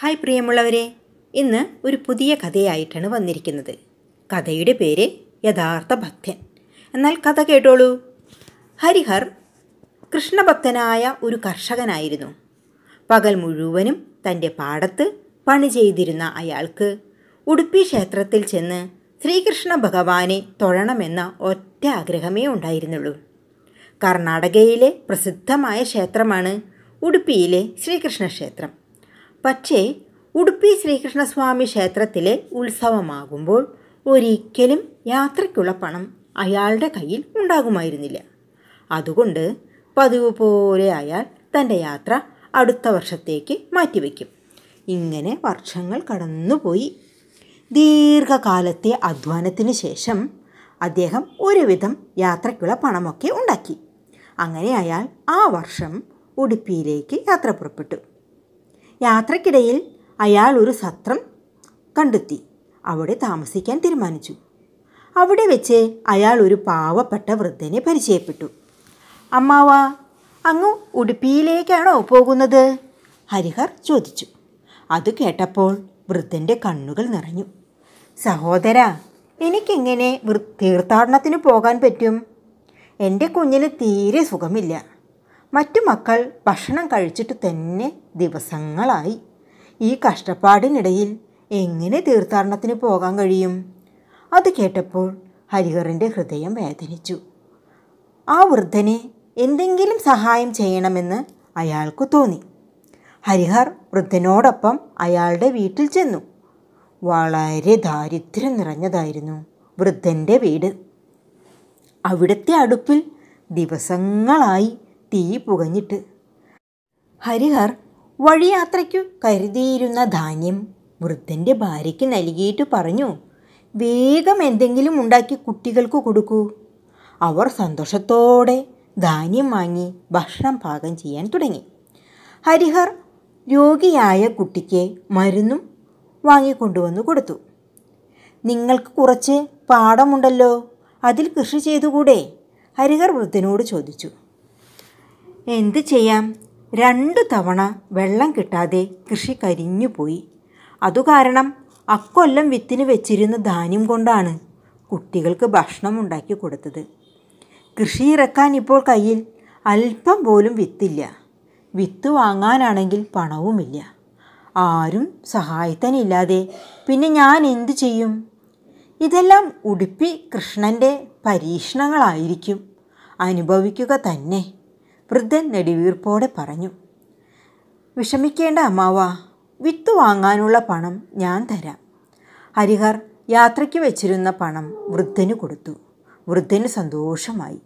hi പ്രിയമുള്ളവരെ ഇന്ന് ഒരു പുതിയ കഥയായിട്ടാണ് വന്നിരിക്കുന്നത് കഥയുടെ പേര് യഥാർത്ഥ ഭക്തൻ എന്നാൽ കഥ കേട്ടോളൂ ഹരിഹർ കൃഷ്ണഭക്തനായ ഒരു കർഷകനായിരുന്നു പകൽ മുഴുവനും തൻ്റെ പാടത്ത് പണി ചെയ്തിരുന്ന അയാൾക്ക് ഉടുപ്പി ക്ഷേത്രത്തിൽ ചെന്ന് ശ്രീകൃഷ്ണ ഭഗവാനെ തൊഴണമെന്ന ഒറ്റ ആഗ്രഹമേ ഉണ്ടായിരുന്നുള്ളൂ കർണാടകയിലെ പ്രസിദ്ധമായ ക്ഷേത്രമാണ് ഉടുപ്പിയിലെ ശ്രീകൃഷ്ണ ക്ഷേത്രം പക്ഷേ ഉടുപ്പി ശ്രീകൃഷ്ണസ്വാമി ക്ഷേത്രത്തിലെ ഉത്സവമാകുമ്പോൾ ഒരിക്കലും യാത്രയ്ക്കുള്ള പണം അയാളുടെ കയ്യിൽ ഉണ്ടാകുമായിരുന്നില്ല അതുകൊണ്ട് പതിവ് പോലെ അയാൾ തൻ്റെ യാത്ര അടുത്ത വർഷത്തേക്ക് മാറ്റിവെക്കും ഇങ്ങനെ വർഷങ്ങൾ കടന്നുപോയി ദീർഘകാലത്തെ അധ്വാനത്തിന് ശേഷം അദ്ദേഹം ഒരുവിധം യാത്രയ്ക്കുള്ള പണമൊക്കെ ഉണ്ടാക്കി അങ്ങനെ അയാൾ ആ വർഷം ഉടുപ്പിയിലേക്ക് യാത്ര പുറപ്പെട്ടു യാത്രക്കിടയിൽ അയാൾ ഒരു സത്രം കണ്ടെത്തി അവിടെ താമസിക്കാൻ തീരുമാനിച്ചു അവിടെ വെച്ച് അയാൾ ഒരു പാവപ്പെട്ട വൃദ്ധനെ പരിചയപ്പെട്ടു അമ്മാവ അങ്ങ് ഉടുപ്പിയിലേക്കാണോ പോകുന്നത് ഹരിഹർ ചോദിച്ചു അത് കേട്ടപ്പോൾ വൃദ്ധൻ്റെ കണ്ണുകൾ നിറഞ്ഞു സഹോദര എനിക്കെങ്ങനെ തീർത്ഥാടനത്തിന് പോകാൻ പറ്റും എൻ്റെ കുഞ്ഞിന് തീരെ സുഖമില്ല മറ്റു മക്കൾ ഭക്ഷണം കഴിച്ചിട്ട് തന്നെ ദിവസങ്ങളായി ഈ കഷ്ടപ്പാടിനിടയിൽ എങ്ങനെ തീർത്ഥാടനത്തിന് പോകാൻ കഴിയും അത് കേട്ടപ്പോൾ ഹരിഹറിൻ്റെ ഹൃദയം വേദനിച്ചു ആ വൃദ്ധനെ എന്തെങ്കിലും സഹായം ചെയ്യണമെന്ന് അയാൾക്ക് തോന്നി ഹരിഹർ വൃദ്ധനോടൊപ്പം അയാളുടെ വീട്ടിൽ ചെന്നു വളരെ ദാരിദ്ര്യം നിറഞ്ഞതായിരുന്നു വൃദ്ധൻ്റെ വീട് അവിടുത്തെ അടുപ്പിൽ ദിവസങ്ങളായി തീ പുകഞ്ഞിട്ട് ഹരിഹർ വഴിയാത്രയ്ക്കു കരുതിയിരുന്ന ധാന്യം വൃദ്ധൻ്റെ ഭാര്യയ്ക്ക് നൽകിയിട്ട് പറഞ്ഞു വേഗം എന്തെങ്കിലും ഉണ്ടാക്കി കുട്ടികൾക്ക് കൊടുക്കൂ അവർ സന്തോഷത്തോടെ ധാന്യം വാങ്ങി ഭക്ഷണം പാകം ചെയ്യാൻ തുടങ്ങി ഹരിഹർ രോഗിയായ കുട്ടിക്ക് മരുന്നും വാങ്ങിക്കൊണ്ടുവന്ന് കൊടുത്തു നിങ്ങൾക്ക് കുറച്ച് പാടമുണ്ടല്ലോ അതിൽ കൃഷി ചെയ്തുകൂടെ ഹരിഹർ വൃദ്ധനോട് ചോദിച്ചു എന്ത് ചെയ്യാം രണ്ടു തവണ വെള്ളം കിട്ടാതെ കൃഷി കരിഞ്ഞുപോയി അതുകാരണം അക്കൊല്ലം വിത്തിന് വെച്ചിരുന്ന ധാന്യം കൊണ്ടാണ് കുട്ടികൾക്ക് ഭക്ഷണം ഉണ്ടാക്കി കൊടുത്തത് കൃഷി ഇറക്കാൻ ഇപ്പോൾ കയ്യിൽ അല്പം പോലും വിത്തില്ല വിത്ത് വാങ്ങാനാണെങ്കിൽ പണവുമില്ല ആരും സഹായത്തനില്ലാതെ പിന്നെ ഞാൻ എന്തു ചെയ്യും ഇതെല്ലാം ഉടുപ്പി കൃഷ്ണൻ്റെ പരീക്ഷണങ്ങളായിരിക്കും അനുഭവിക്കുക തന്നെ വൃദ്ധൻ നെടിവീർപ്പോടെ പറഞ്ഞു വിഷമിക്കേണ്ട അമ്മാവ വിത്ത് വാങ്ങാനുള്ള പണം ഞാൻ തരാം ഹരിഹർ യാത്രയ്ക്ക് വെച്ചിരുന്ന പണം വൃദ്ധന് കൊടുത്തു വൃദ്ധന് സന്തോഷമായി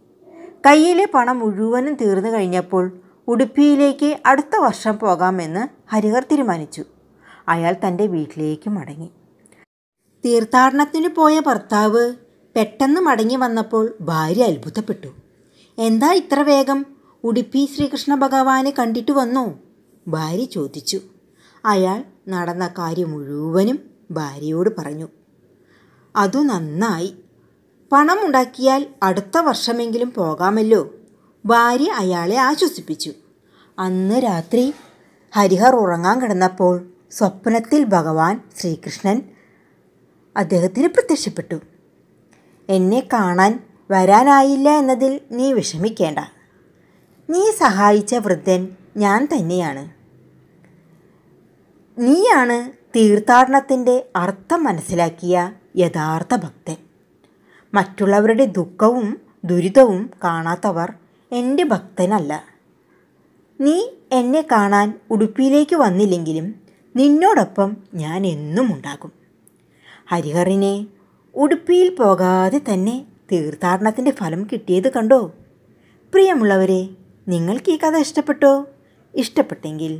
കയ്യിലെ പണം മുഴുവനും തീർന്നു കഴിഞ്ഞപ്പോൾ ഉടുപ്പിയിലേക്ക് അടുത്ത വർഷം പോകാമെന്ന് ഹരിഹർ തീരുമാനിച്ചു അയാൾ തൻ്റെ വീട്ടിലേക്ക് മടങ്ങി തീർത്ഥാടനത്തിന് പോയ ഭർത്താവ് പെട്ടെന്ന് മടങ്ങി വന്നപ്പോൾ ഭാര്യ അത്ഭുതപ്പെട്ടു എന്താ ഇത്ര വേഗം ഉടുപ്പി ശ്രീകൃഷ്ണ ഭഗവാനെ കണ്ടിട്ട് വന്നു ഭാര്യ ചോദിച്ചു അയാൾ നടന്ന കാര്യം മുഴുവനും ഭാര്യയോട് പറഞ്ഞു അതു നന്നായി പണമുണ്ടാക്കിയാൽ അടുത്ത വർഷമെങ്കിലും പോകാമല്ലോ ഭാര്യ അയാളെ ആശ്വസിപ്പിച്ചു അന്ന് രാത്രി ഹരിഹർ ഉറങ്ങാൻ കിടന്നപ്പോൾ സ്വപ്നത്തിൽ ഭഗവാൻ ശ്രീകൃഷ്ണൻ അദ്ദേഹത്തിന് പ്രത്യക്ഷപ്പെട്ടു എന്നെ കാണാൻ വരാനായില്ല എന്നതിൽ നീ വിഷമിക്കേണ്ട നീ സഹായിച്ച വൃദ്ധൻ ഞാൻ തന്നെയാണ് നീയാണ് തീർത്ഥാടനത്തിൻ്റെ അർത്ഥം മനസ്സിലാക്കിയ യഥാർത്ഥ ഭക്തൻ മറ്റുള്ളവരുടെ ദുഃഖവും ദുരിതവും കാണാത്തവർ എൻ്റെ ഭക്തനല്ല നീ എന്നെ കാണാൻ ഉടുപ്പിയിലേക്ക് വന്നില്ലെങ്കിലും നിന്നോടൊപ്പം ഞാൻ എന്നും ഉണ്ടാകും ഹരിഹറിനെ ഉടുപ്പിയിൽ പോകാതെ തന്നെ തീർത്ഥാടനത്തിൻ്റെ ഫലം കിട്ടിയത് കണ്ടോ പ്രിയമുള്ളവരെ നിങ്ങൾക്ക് ഈ കഥ ഇഷ്ടപ്പെട്ടോ ഇഷ്ടപ്പെട്ടെങ്കിൽ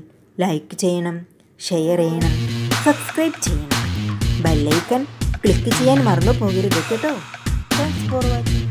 ലൈക്ക് ചെയ്യണം ഷെയർ ചെയ്യണം സബ്സ്ക്രൈബ് ചെയ്യണം ബെല്ലൈക്കൺ ക്ലിക്ക് ചെയ്യാൻ മറന്നു പോകരുത് കേട്ടോ താങ്ക്സ് ഫോർ വാച്ചിങ്